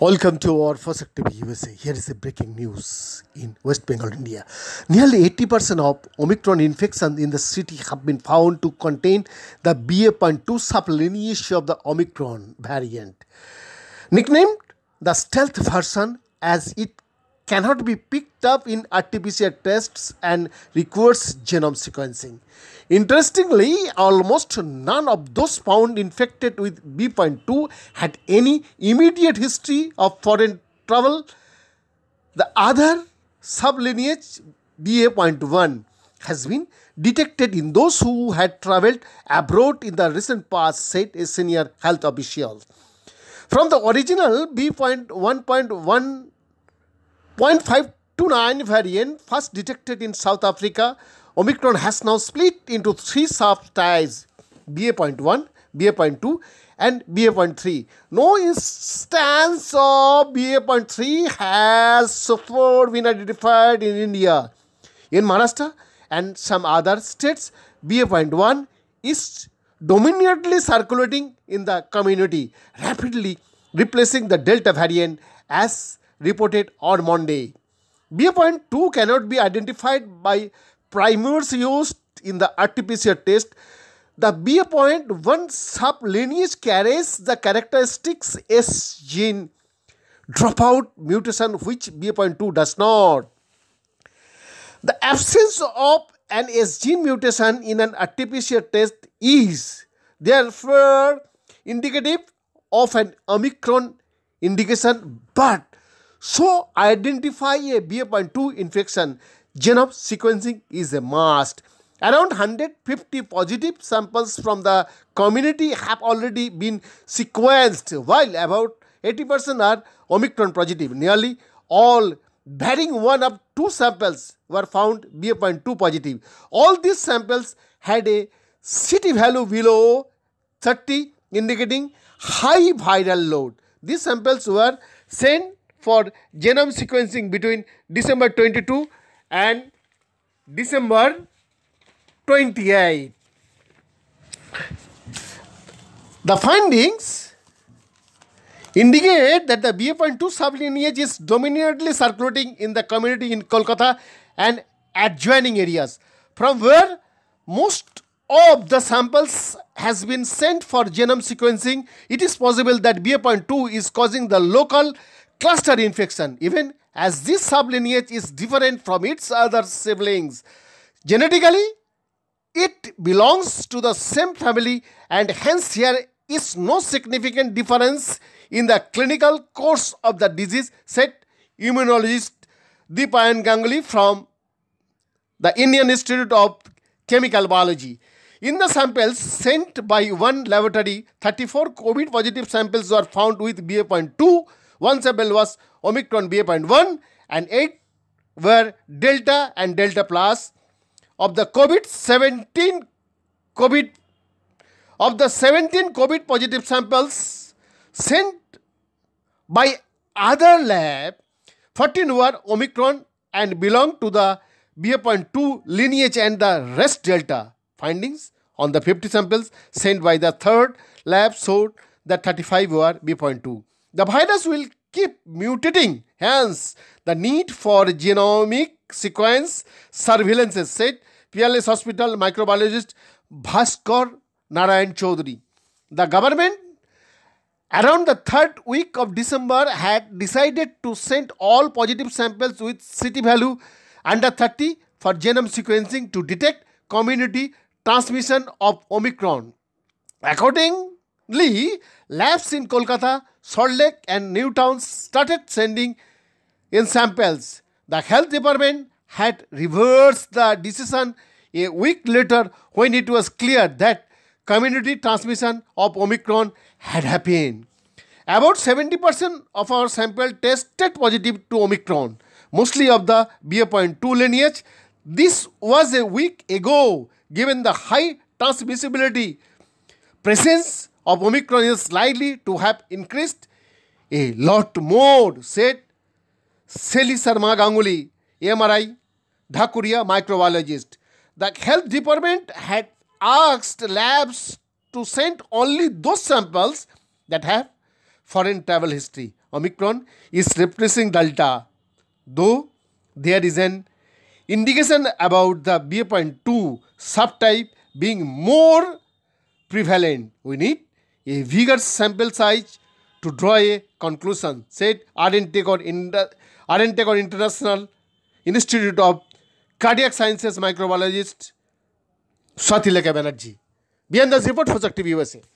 Welcome to our first activity USA. Here is the breaking news in West Bengal, India. Nearly 80% of Omicron infections in the city have been found to contain the BA.2 sublineage of the Omicron variant. Nicknamed the stealth version as it cannot be picked up in RT-PCR tests and requires genome sequencing. Interestingly, almost none of those found infected with B.2 had any immediate history of foreign travel. The other sublineage BA.1 has been detected in those who had traveled abroad in the recent past, said a senior health official. From the original B.1.1 0.529 variant first detected in South Africa, Omicron has now split into three subtypes BA.1, BA.2 and BA.3. No instance of BA.3 has so far been identified in India. In Maharashtra and some other states, BA.1 is dominantly circulating in the community, rapidly replacing the Delta variant as reported on Monday. BA.2 cannot be identified by primers used in the RT-PCR test. The BA.1 sublineage carries the characteristics S gene dropout mutation which BA.2 does not. The absence of an S gene mutation in an RT-PCR test is therefore indicative of an Omicron indication but so, identify a BA.2 infection genome sequencing is a must. Around 150 positive samples from the community have already been sequenced, while about 80% are Omicron positive. Nearly all, varying one of two samples, were found BA.2 positive. All these samples had a CT value below 30, indicating high viral load. These samples were sent for genome sequencing between December 22 and December 28. The findings indicate that the BF.2 sublineage is dominantly circulating in the community in Kolkata and adjoining areas from where most of the samples has been sent for genome sequencing. It is possible that BF.2 is causing the local cluster infection, even as this sublineage is different from its other siblings. Genetically, it belongs to the same family and hence here is no significant difference in the clinical course of the disease, said immunologist Deepayan Ganguly from the Indian Institute of Chemical Biology. In the samples sent by one laboratory, 34 COVID positive samples were found with BA.2 one sample was Omicron BA.1 and 8 were Delta and Delta Plus. Of the COVID, 17 COVID of the 17 COVID positive samples sent by other lab, 14 were Omicron and belong to the BA.2 lineage and the rest Delta. Findings on the 50 samples sent by the third lab showed that 35 were B.2. The virus will keep mutating. Hence, the need for genomic sequence surveillance is said. PLS Hospital microbiologist Bhaskar Narayan Chaudhary. The government around the third week of December had decided to send all positive samples with CT value under 30 for genome sequencing to detect community transmission of Omicron. According Lee, labs in Kolkata, Salt Lake and Newtown started sending in samples. The health department had reversed the decision a week later when it was clear that community transmission of Omicron had happened. About 70% of our sample tested positive to Omicron, mostly of the BA.2 lineage. This was a week ago, given the high transmissibility presence of Omicron is likely to have increased a lot more, said Seli Sarma Ganguly, MRI, Dhakuria microbiologist. The health department had asked labs to send only those samples that have foreign travel history. Omicron is replacing Delta, though there is an indication about the BA.2 subtype being more prevalent. We need a vigorous sample size to draw a conclusion, said Arden Tagore, International Institute of Cardiac Sciences microbiologist Swati Lekha Banerjee. Behind this report, Hojak TV USA.